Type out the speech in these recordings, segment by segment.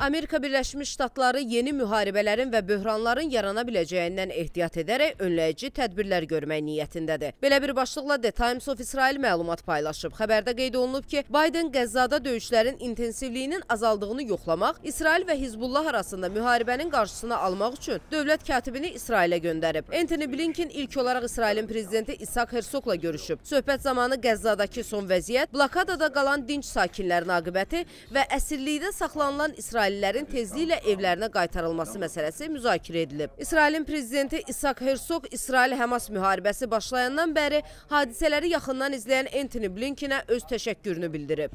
Amerika Birləşmiş Ştatları yeni müharibələrin və böhranların yarana biləcəyindən ehtiyat edərək önləyici tədbirlər görmək niyyətindədir. Belə bir başlıqla The Times of Israel məlumat paylaşıb. Xəbərdə qeyd olunub ki, Biden Qəzzada döyüşlərin intensivliyinin azaldığını yoxlamaq, İsrail və Hizbullah arasında müharibənin qarşısını almaq üçün dövlət katibini İsrailə göndərib. Anthony Blinken ilk olaraq İsrailin prezidenti İsaq Hersogla görüşüb. Söhbət zamanı Qəzzadakı son vəziyyət, blokadada qalan dinç sakinlərin aqibəti və əsirlikdə saxlanılan İsrail Əhalinin tezliklə evlərinə qaytarılması məsələsi müzakirə edilib. İsrailin prezidenti İsaq Hersog İsrail-Həmas müharibəsi başlayandan bəri hadisələri yaxından izləyən Anthony Blinkenə öz təşəkkürünü bildirib.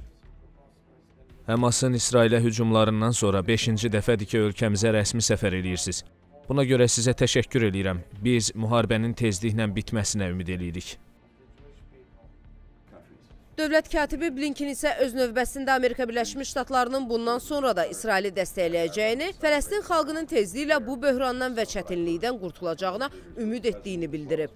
Həmasın İsrailə hücumlarından sonra 5-ci dəfədir ki, ölkəmizə rəsmi səfər eləyirsiniz. Buna görə sizə təşəkkür eləyirəm. Biz müharibənin tezliklə bitməsinə ümid eləyirik. Dövlət katibi Blinken isə öz növbəsində Amerika Birləşmiş Ştatlarının bundan sonra da İsraili dəstəkləyəcəyini, Fələstin xalqının tezliklə bu böhrandan və çətinlikdən qurtulacağına ümid etdiyini bildirib.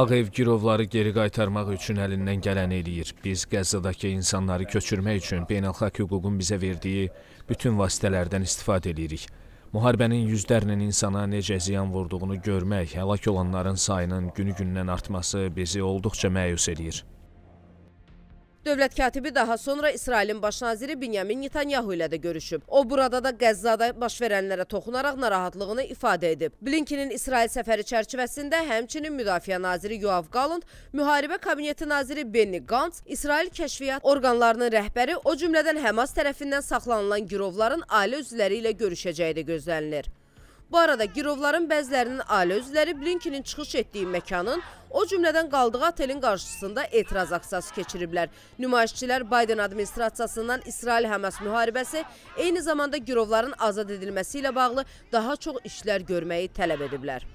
Ağ ev girovları geri qaytarmaq üçün əlindən gələn eləyir. Biz Qəzzadakı insanları köçürmək üçün beynəlxalq hüququn bizə verdiyi bütün vasitələrdən istifadə edirik. Müharibənin yüzlərinin insana necə ziyan vurduğunu görmək, həlak olanların sayının günü-gündən artması bizi olduqca məyus edir. Dövlət katibi daha sonra İsrailin baş naziri Binyamin Netanyahu ilə də görüşüb. O burada da Qəzzada baş verənlərə toxunaraq narahatlığını ifadə edib. Blinkinin İsrail səfəri çərçivəsində həmçinin müdafiə naziri Yoav Galant, müharibə kabineti naziri Benny Gantz, İsrail kəşfiyyat orqanlarının rəhbəri, o cümlədən Həmas tərəfindən saxlanılan girovların ailə üzvləri ilə görüşəcəyi də gözlənilir. Bu arada girovların bəzilərinin ailə üzvləri Blinkinin çıxış etdiyi məkanın, o cümlədən qaldığı otelin qarşısında etiraz aksiyası keçiriblər. Nümayişçilər Biden administrasiyasından İsrail-Həməs müharibəsi, eyni zamanda girovların azad edilməsi ilə bağlı daha çox işlər görməyi tələb ediblər.